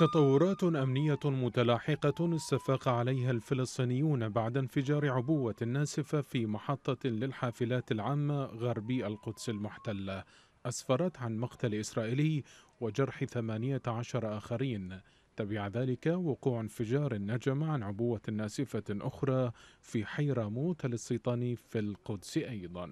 تطورات أمنية متلاحقة استفاق عليها الفلسطينيون بعد انفجار عبوة ناسفة في محطة للحافلات العامة غربي القدس المحتلة أسفرت عن مقتل إسرائيلي وجرح ثمانية عشر آخرين تبع ذلك وقوع انفجار نجم عن عبوة ناسفة أخرى في حيرموت الاستيطاني في القدس أيضاً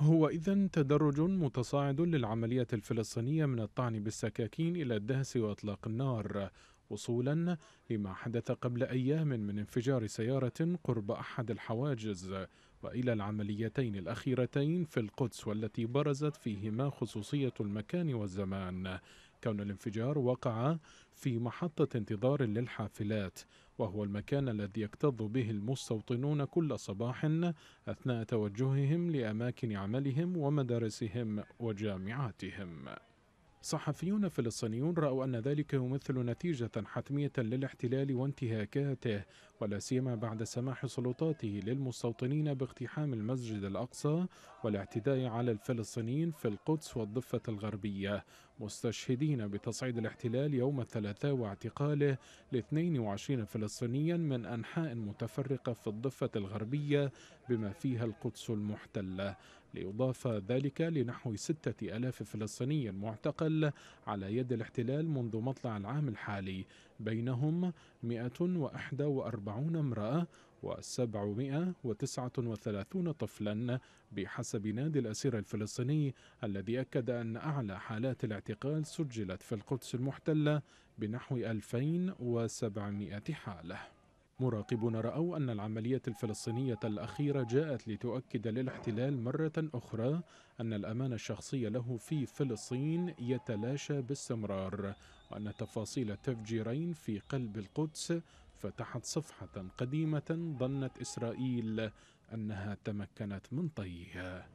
هو إذا تدرج متصاعد للعملية الفلسطينية من الطعن بالسكاكين إلى الدهس وإطلاق النار وصولا لما حدث قبل أيام من انفجار سيارة قرب أحد الحواجز وإلى العمليتين الأخيرتين في القدس والتي برزت فيهما خصوصية المكان والزمان كون الانفجار وقع في محطة انتظار للحافلات وهو المكان الذي يكتظ به المستوطنون كل صباح أثناء توجههم لأماكن عملهم ومدارسهم وجامعاتهم صحفيون فلسطينيون رأوا أن ذلك يمثل نتيجة حتمية للاحتلال وانتهاكاته ولا سيما بعد سماح سلطاته للمستوطنين باقتحام المسجد الأقصى والاعتداء على الفلسطينيين في القدس والضفة الغربية مستشهدين بتصعيد الاحتلال يوم الثلاثاء واعتقاله ل 22 فلسطينيا من أنحاء متفرقة في الضفة الغربية بما فيها القدس المحتلة ليضاف ذلك لنحو ستة ألاف فلسطيني معتقل على يد الاحتلال منذ مطلع العام الحالي بينهم 141 امرأة و739 طفلا بحسب نادي الأسير الفلسطيني الذي أكد أن أعلى حالات الاعتقال سجلت في القدس المحتلة بنحو 2700 حالة مراقبون رأوا أن العملية الفلسطينية الأخيرة جاءت لتؤكد للاحتلال مرة أخرى أن الأمان الشخصي له في فلسطين يتلاشى باستمرار وأن تفاصيل التفجيرين في قلب القدس فتحت صفحة قديمة ظنت إسرائيل أنها تمكنت من طيها